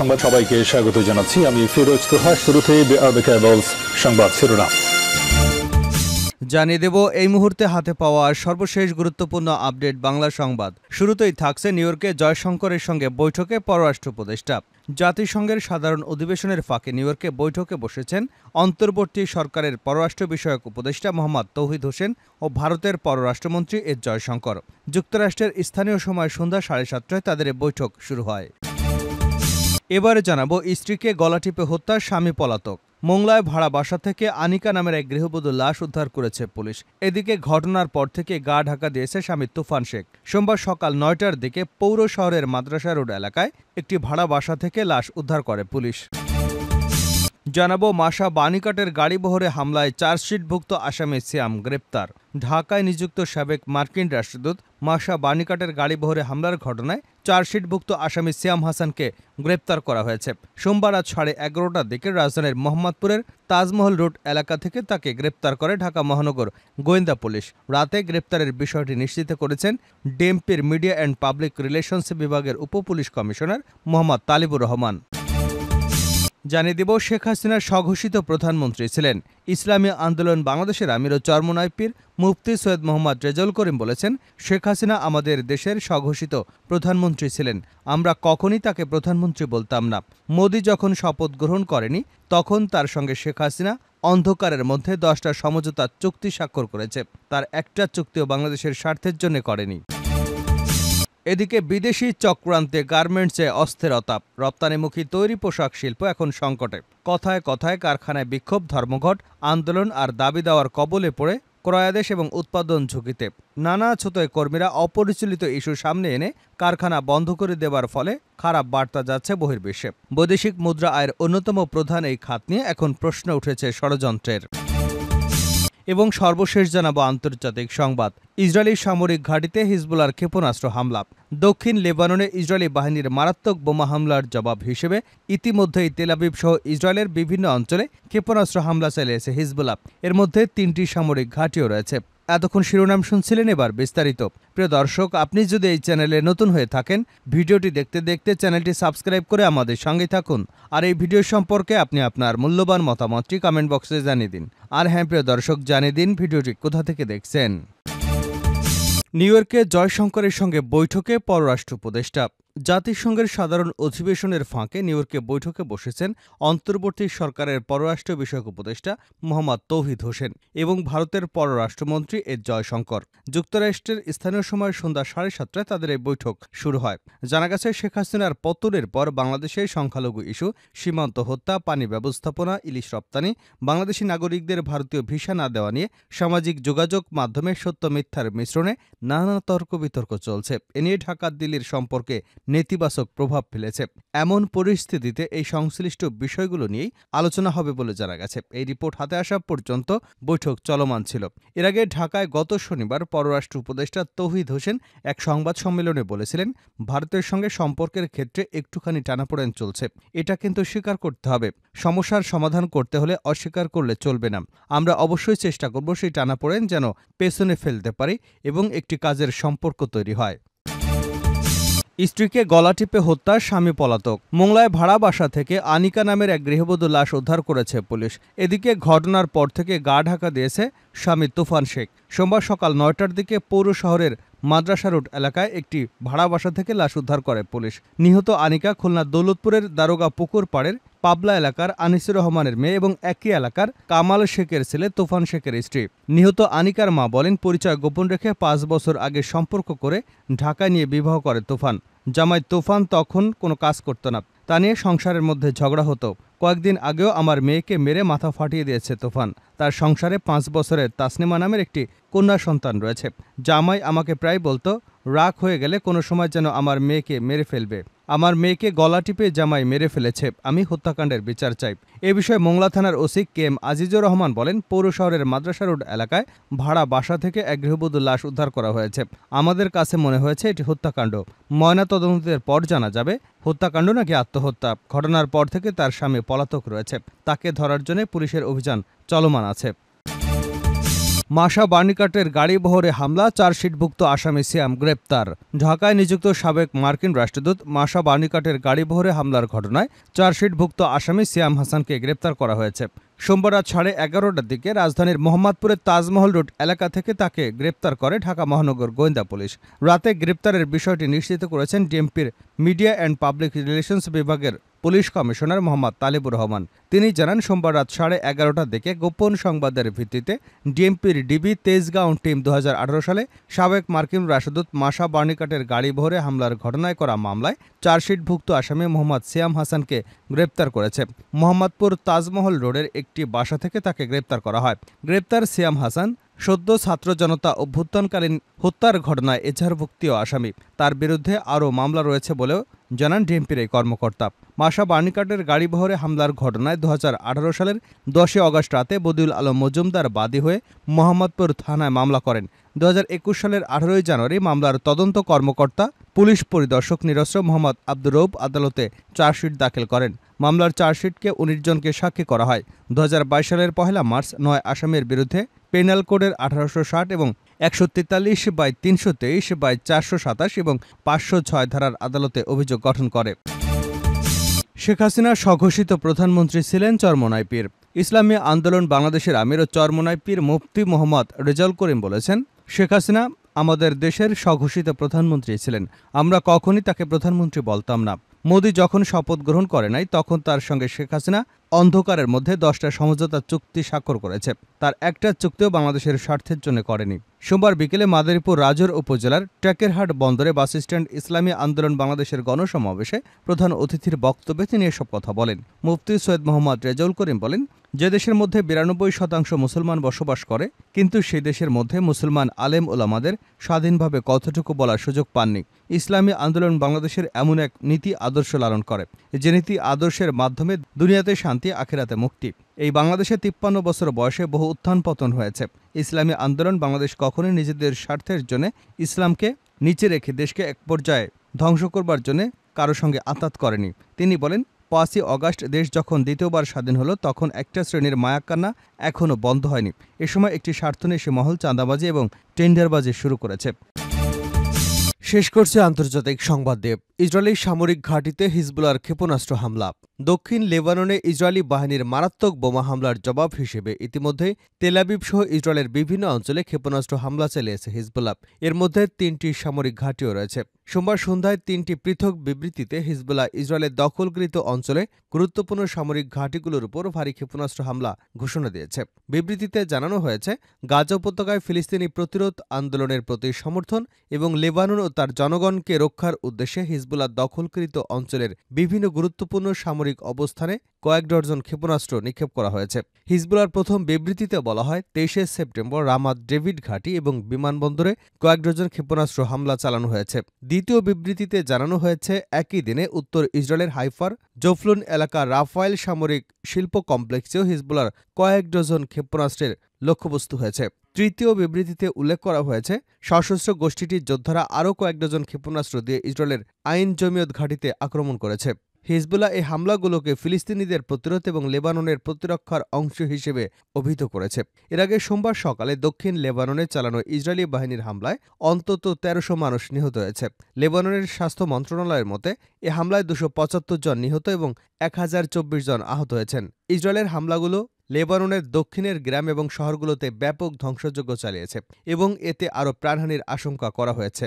সংবাদ সবাইকে স্বাগত জানাচ্ছি আমি ফিরোজ তোহা শুরুতে সংবাদ শিরোনাম জানিয়ে দেব এই মুহূর্তে হাতে পাওয়া সর্বশেষ গুরুত্বপূর্ণ আপডেট বাংলা সংবাদ শুরুতেই থাকছে নিউ ইয়র্কে জয়শঙ্করের সঙ্গে বৈঠকে পররাষ্ট্র উপদেষ্টা জাতিসংঘের সাধারণ অধিবেশনের ফাঁকে নিউ ইয়র্কে বৈঠকে বসেছেন অন্তর্বর্তী সরকারের পররাষ্ট্র বিষয়ক উপদেষ্টা মোহাম্মদ তৌহিদ হোসেন ও ভারতের পররাষ্ট্রমন্ত্রী এস জয়শঙ্কর যুক্তরাষ্ট্রের স্থানীয় সময় সন্ধ্যা সাড়ে সাতটায় তাদের বৈঠক শুরু হয় এবারে জানাবো স্ত্রীকে গলা টিপে হত্যার স্বামী পলাতক মোংলায় ভাড়া বাসা থেকে আনিকা নামের এক গৃহবধূ লাশ উদ্ধার করেছে পুলিশ এদিকে ঘটনার পর থেকে গা ঢাকা দিয়েছে স্বামী তুফান শেখ সোমবার সকাল নয়টার দিকে পৌর শহরের মাদ্রাসা রোড এলাকায় একটি ভাড়া বাসা থেকে লাশ উদ্ধার করে পুলিশ জানাবো মাসা বানিকাটের গাড়িবহরে হামলায় চার্জশিটভুক্ত আসামি সিয়াম গ্রেপ্তার ঢাকায় নিযুক্ত সাবেক মার্কিন রাষ্ট্রদূত মাসা বার্নিকাটের গাড়িবহরে হামলার ঘটনায় চার্জশিটভুক্ত আসামি সিয়াম হাসানকে গ্রেপ্তার করা হয়েছে সোমবার রাত সাড়ে এগারোটার দিকে রাজধানীর মোহাম্মদপুরের তাজমহল রোড এলাকা থেকে তাকে গ্রেপ্তার করে ঢাকা মহানগর গোয়েন্দা পুলিশ রাতে গ্রেপ্তারের বিষয়টি নিশ্চিত করেছেন ডেমপির মিডিয়া অ্যান্ড পাবলিক রিলেশনস বিভাগের উপ পুলিশ কমিশনার মোহাম্মদ তালিবুর রহমান জানিয়ে দেব শেখ হাসিনার স্বঘোষিত প্রধানমন্ত্রী ছিলেন ইসলামী আন্দোলন বাংলাদেশের আমির ও চর্মনাইপির মুফতি সৈয়দ মোহাম্মদ রেজাউল করিম বলেছেন শেখ হাসিনা আমাদের দেশের স্বঘোষিত প্রধানমন্ত্রী ছিলেন আমরা কখনই তাকে প্রধানমন্ত্রী বলতাম না মোদি যখন শপথ গ্রহণ করেনি তখন তার সঙ্গে শেখ হাসিনা অন্ধকারের মধ্যে দশটা সমঝোতা চুক্তি স্বাক্ষর করেছে তার একটা চুক্তিও বাংলাদেশের স্বার্থের জন্য করেনি এদিকে বিদেশি চক্রান্তে গার্মেন্টসে অস্থিরতা রপ্তানিমুখী তৈরি পোশাক শিল্প এখন সংকটে কথায় কথায় কারখানায় বিক্ষোভ ধর্মঘট আন্দোলন আর দাবি দেওয়ার কবলে পড়ে ক্রয়াদেশ এবং উৎপাদন ঝুঁকিতে নানা ছোতয় কর্মীরা অপরিচালিত ইস্যু সামনে এনে কারখানা বন্ধ করে দেওয়ার ফলে খারাপ বার্তা যাচ্ছে বহির্বিশ্বে বৈদেশিক মুদ্রা আয়ের অন্যতম প্রধান এই খাত নিয়ে এখন প্রশ্ন উঠেছে ষড়যন্ত্রের এবং সর্বশেষ জানাবো আন্তর্জাতিক সংবাদ ইসরায়েলি সামরিক ঘাঁটিতে হিজবুলার ক্ষেপণাস্ত্র হামলা দক্ষিণ লেবাননে ইসরায়েলি বাহিনীর মারাত্মক বোমা হামলার জবাব হিসেবে ইতিমধ্যেই তেলাবিব সহ ইসরায়েলের বিভিন্ন অঞ্চলে ক্ষেপণাস্ত্র হামলা চালিয়েছে হিজবুলা এর মধ্যে তিনটি সামরিক ঘাঁটিও রয়েছে এতক্ষণ শিরোনাম শুনছিলেন এবার বিস্তারিত প্রিয় দর্শক আপনি যদি এই চ্যানেলে নতুন হয়ে থাকেন ভিডিওটি দেখতে দেখতে চ্যানেলটি সাবস্ক্রাইব করে আমাদের সঙ্গে থাকুন আর এই ভিডিও সম্পর্কে আপনি আপনার মূল্যবান মতামতটি কমেন্ট বক্সে জানিয়ে দিন আর হ্যাঁ প্রিয় দর্শক জানিয়ে দিন ভিডিওটি কোথা থেকে দেখছেন নিউ ইয়র্কে জয়শঙ্করের সঙ্গে বৈঠকে পররাষ্ট্র উপদেষ্টা জাতিসংঘের সাধারণ অধিবেশনের ফাঁকে ইয়র্কে বৈঠকে বসেছেন অন্তর্বর্তী সরকারের পররাষ্ট্র বিষয়ক উপদেষ্টা মোহাম্মদ তৌহিদ হোসেন এবং ভারতের পররাষ্ট্রমন্ত্রী এস জয়শঙ্কর যুক্তরাষ্ট্রের স্থানীয় সময় সন্ধ্যা সাড়ে সাতটায় তাদের এই বৈঠক শুরু হয় জানা গেছে শেখ হাসিনার পতনের পর বাংলাদেশের সংখ্যালঘু ইস্যু সীমান্ত হত্যা পানি ব্যবস্থাপনা ইলিশ রপ্তানি বাংলাদেশি নাগরিকদের ভারতীয় ভিসা না দেওয়া নিয়ে সামাজিক যোগাযোগ মাধ্যমে সত্য মিথ্যার মিশ্রণে নানা তর্ক বিতর্ক চলছে এ নিয়ে ঢাকা দিল্লির সম্পর্কে নেতিবাচক প্রভাব ফেলেছে এমন পরিস্থিতিতে এই সংশ্লিষ্ট বিষয়গুলো নিয়েই আলোচনা হবে বলে জানা গেছে এই রিপোর্ট হাতে আসা পর্যন্ত বৈঠক চলমান ছিল এর আগে ঢাকায় গত শনিবার পররাষ্ট্র উপদেষ্টা তৌহিদ হোসেন এক সংবাদ সম্মেলনে বলেছিলেন ভারতের সঙ্গে সম্পর্কের ক্ষেত্রে একটুখানি টানাপোড়েন চলছে এটা কিন্তু স্বীকার করতে হবে সমস্যার সমাধান করতে হলে অস্বীকার করলে চলবে না আমরা অবশ্যই চেষ্টা করব সেই টানাপোড়েন যেন পেছনে ফেলতে পারি এবং একটি কাজের সম্পর্ক তৈরি হয় স্ত্রীকে গলা টিপে হত্যা স্বামী পলাতক মোংলায় ভাড়া বাসা থেকে আনিকা নামের এক গৃহবধূ লাশ উদ্ধার করেছে পুলিশ এদিকে ঘটনার পর থেকে গা ঢাকা দিয়েছে স্বামী তুফান শেখ সোমবার সকাল নয়টার দিকে পৌর শহরের মাদ্রাসা রোড এলাকায় একটি ভাড়া বাসা থেকে লাশ উদ্ধার করে পুলিশ নিহত আনিকা খুলনা দৌলতপুরের দারোগা পুকুর পাড়ের পাবলা এলাকার আনিসুর রহমানের মেয়ে এবং একই এলাকার কামাল শেখের ছেলে তুফান শেখের স্ত্রী নিহত আনিকার মা বলেন পরিচয় গোপন রেখে পাঁচ বছর আগে সম্পর্ক করে ঢাকায় নিয়ে বিবাহ করে তুফান জামাই তুফান তখন কোনো কাজ করত না তা নিয়ে সংসারের মধ্যে ঝগড়া হতো কয়েকদিন আগেও আমার মেয়েকে মেরে মাথা ফাটিয়ে দিয়েছে তোফান তার সংসারে পাঁচ বছরের তাসনিমা নামের একটি কন্যা সন্তান রয়েছে জামাই আমাকে প্রায় বলতো রাগ হয়ে গেলে কোনো সময় যেন আমার মেয়েকে মেরে ফেলবে আমার মেয়েকে গলা টিপে জামাই মেরে ফেলেছে আমি হত্যাকাণ্ডের বিচার চাই এ বিষয়ে মোংলা থানার OC K M Azizur Rahman বলেন পৌর শহরের মাদ্রাসা রোড এলাকায় ভাড়া বাসা থেকে এক গৃহবধূ লাশ উদ্ধার করা হয়েছে আমাদের কাছে মনে হয়েছে এটি হত্যাকাণ্ড ময়না তদন্তের পর জানা যাবে হত্যাকাণ্ড নাকি আত্মহত্যা ঘটনার পর থেকে তার স্বামী পলাতক রয়েছে তাকে ধরার জন্য পুলিশের অভিযান চলমান আছে মাসা বার্নিকাটের গাড়িবহরে হামলা চার্জশিটভুক্ত আসামি সিয়াম গ্রেপ্তার ঢাকায় নিযুক্ত সাবেক মার্কিন রাষ্ট্রদূত মাসা বার্নিকাটের গাড়িবহরে হামলার ঘটনায় চার্জশিটভুক্ত আসামি সিয়াম হাসানকে গ্রেপ্তার করা হয়েছে সোমবার রাত সাড়ে এগারোটার দিকে রাজধানীর মোহাম্মদপুরের তাজমহল রোড এলাকা থেকে তাকে গ্রেপ্তার করে ঢাকা মহানগর গোয়েন্দা পুলিশ রাতে গ্রেপ্তারের বিষয়টি নিশ্চিত করেছেন ডিএমপির মিডিয়া অ্যান্ড পাবলিক রিলেশনস বিভাগের পুলিশ কমিশনার মোহাম্মদ তালিবুর রহমান তিনি জানান সোমবার রাত সাড়ে এগারোটার দিকে গোপন সংবাদের ভিত্তিতে ডিএমপির ডিবি তেজগাঁও টিম দু সালে সাবেক মার্কিন রাষ্ট্রদূত মাসা বার্নিকাটের গাড়ি ভরে হামলার ঘটনায় করা মামলায় চার্জশিটভুক্ত আসামি মোহাম্মদ সিয়াম হাসানকে গ্রেপ্তার করেছে মোহাম্মদপুর তাজমহল রোডের একটি বাসা থেকে তাকে গ্রেপ্তার করা হয় গ্রেপ্তার সিয়াম হাসান সদ্য ছাত্র জনতা অভ্যুত্থানকালীন হত্যার ঘটনায় এজাহারভুক্তিও আসামি তার বিরুদ্ধে আরও মামলা রয়েছে বলেও জানান ডিএমপির এই কর্মকর্তা মাসা বার্নিকাটের গাড়িবহরে হামলার ঘটনায় দু সালের দশই অগস্ট রাতে বদিউল আলম মজুমদার বাদী হয়ে মোহাম্মদপুর থানায় মামলা করেন দু সালের আঠারোই জানুয়ারি মামলার তদন্ত কর্মকর্তা পুলিশ পরিদর্শক নিরস্ত্র মোহাম্মদ আব্দুর রৌব আদালতে চার্জশিট দাখিল করেন মামলার চার্জশিটকে উনিশ জনকে সাক্ষী করা হয় দু সালের পহেলা মার্চ নয় আসামের বিরুদ্ধে পেনাল কোডের আঠারোশো এবং একশো তেতাল্লিশ বাই তিনশো তেইশ বাই চারশো সাতাশ এবং পাঁচশো ছয় ধারার আদালতে অভিযোগ গঠন করে শেখ হাসিনা স্বঘোষিত প্রধানমন্ত্রী ছিলেন চরমনাই ইসলামী আন্দোলন বাংলাদেশের আমির ও চরমনাইপির মুফতি মোহাম্মদ রেজাল করিম বলেছেন শেখ হাসিনা আমাদের দেশের স্বঘোষিত প্রধানমন্ত্রী ছিলেন আমরা কখনই তাকে প্রধানমন্ত্রী বলতাম না মোদি যখন শপথ গ্রহণ করে নাই তখন তার সঙ্গে শেখ হাসিনা অন্ধকারের মধ্যে দশটা সমঝোতা চুক্তি স্বাক্ষর করেছে তার একটা চুক্তিও বাংলাদেশের স্বার্থের জন্য করেনি সোমবার বিকেলে মাদারীপুর রাজর উপজেলার ট্যাকেরহাট বন্দরে স্ট্যান্ড ইসলামী আন্দোলন বাংলাদেশের গণসমাবেশে প্রধান অতিথির বক্তব্যে তিনি এসব কথা বলেন মুফতি সৈয়দ মোহাম্মদ রেজাউল করিম বলেন যে দেশের মধ্যে বিরানব্বই শতাংশ মুসলমান বসবাস করে কিন্তু সে দেশের মধ্যে মুসলমান আলেম ওলামাদের স্বাধীনভাবে কতটুকু বলার সুযোগ পাননি ইসলামী আন্দোলন বাংলাদেশের এমন এক নীতি আদর্শ লালন করে যে নীতি আদর্শের মাধ্যমে দুনিয়াতে শান্তি আখেরাতে মুক্তি এই বাংলাদেশে তিপ্পান্ন বছর বয়সে বহু উত্থান পতন হয়েছে ইসলামী আন্দোলন বাংলাদেশ কখনোই নিজেদের স্বার্থের জন্য ইসলামকে নিচে রেখে দেশকে এক পর্যায়ে ধ্বংস করবার জন্য কারো সঙ্গে আতাত করেনি তিনি বলেন পাঁচই অগাস্ট দেশ যখন দ্বিতীয়বার স্বাধীন হলো তখন একটা শ্রেণীর মায়াকান্না এখনও বন্ধ হয়নি এ সময় একটি স্বার্থনেশী মহল চাঁদাবাজি এবং টেন্ডারবাজি শুরু করেছে শেষ করছে আন্তর্জাতিক সংবাদ দেব ইসরায়েলি সামরিক ঘাঁটিতে হিজবুলার ক্ষেপণাস্ত্র হামলা দক্ষিণ লেবাননে ইসরায়েলি বাহিনীর মারাত্মক বোমা হামলার জবাব হিসেবে ইতিমধ্যে তেলাবিব সহ ইসরায়েলের বিভিন্ন অঞ্চলে ক্ষেপণাস্ত্র হামলা চালিয়েছে হিজবুল্লাহ এর মধ্যে তিনটি সামরিক ঘাঁটিও রয়েছে সোমবার সন্ধ্যায় তিনটি পৃথক বিবৃতিতে হিজবুল্লাহ ইসরায়েলের দখলকৃত অঞ্চলে গুরুত্বপূর্ণ সামরিক ঘাঁটিগুলোর উপর ভারী ক্ষেপণাস্ত্র হামলা ঘোষণা দিয়েছে বিবৃতিতে জানানো হয়েছে গাজা উপত্যকায় ফিলিস্তিনি প্রতিরোধ আন্দোলনের প্রতি সমর্থন এবং লেবানন ও তার জনগণকে রক্ষার উদ্দেশ্যে হিজবুল্লাহ দখলকৃত অঞ্চলের বিভিন্ন গুরুত্বপূর্ণ সামরিক অবস্থানে কয়েক ডজন ক্ষেপণাস্ত্র নিক্ষেপ করা হয়েছে হিজবুলার প্রথম বিবৃতিতে বলা হয় তেইশে সেপ্টেম্বর রামাত ডেভিড ঘাঁটি এবং বিমানবন্দরে কয়েক ডজন ক্ষেপণাস্ত্র হামলা চালানো হয়েছে দ্বিতীয় বিবৃতিতে জানানো হয়েছে একই দিনে উত্তর ইসরায়েলের হাইফার জোফলুন এলাকা রাফায়েল সামরিক শিল্প কমপ্লেক্সেও হিজবুলার কয়েক ডজন ক্ষেপণাস্ত্রের লক্ষ্যবস্তু হয়েছে তৃতীয় বিবৃতিতে উল্লেখ করা হয়েছে সশস্ত্র গোষ্ঠীটির যোদ্ধারা আরও কয়েক ডজন ক্ষেপণাস্ত্র দিয়ে ইসরায়েলের আইন জমিয়ত ঘাঁটিতে আক্রমণ করেছে হিজবুল্লাহ এই হামলাগুলোকে ফিলিস্তিনিদের প্রতিরোধ এবং লেবাননের প্রতিরক্ষার অংশ হিসেবে অভিহিত করেছে এর আগে সোমবার সকালে দক্ষিণ লেবাননে চালানো ইসরায়েলি বাহিনীর হামলায় অন্তত তেরোশো মানুষ নিহত হয়েছে লেবাননের স্বাস্থ্য মন্ত্রণালয়ের মতে এ হামলায় দুশো পঁচাত্তর জন নিহত এবং এক হাজার চব্বিশ জন আহত হয়েছেন ইসরায়েলের হামলাগুলো লেবাননের দক্ষিণের গ্রাম এবং শহরগুলোতে ব্যাপক ধ্বংসযজ্ঞ চালিয়েছে এবং এতে আরও প্রাণহানির আশঙ্কা করা হয়েছে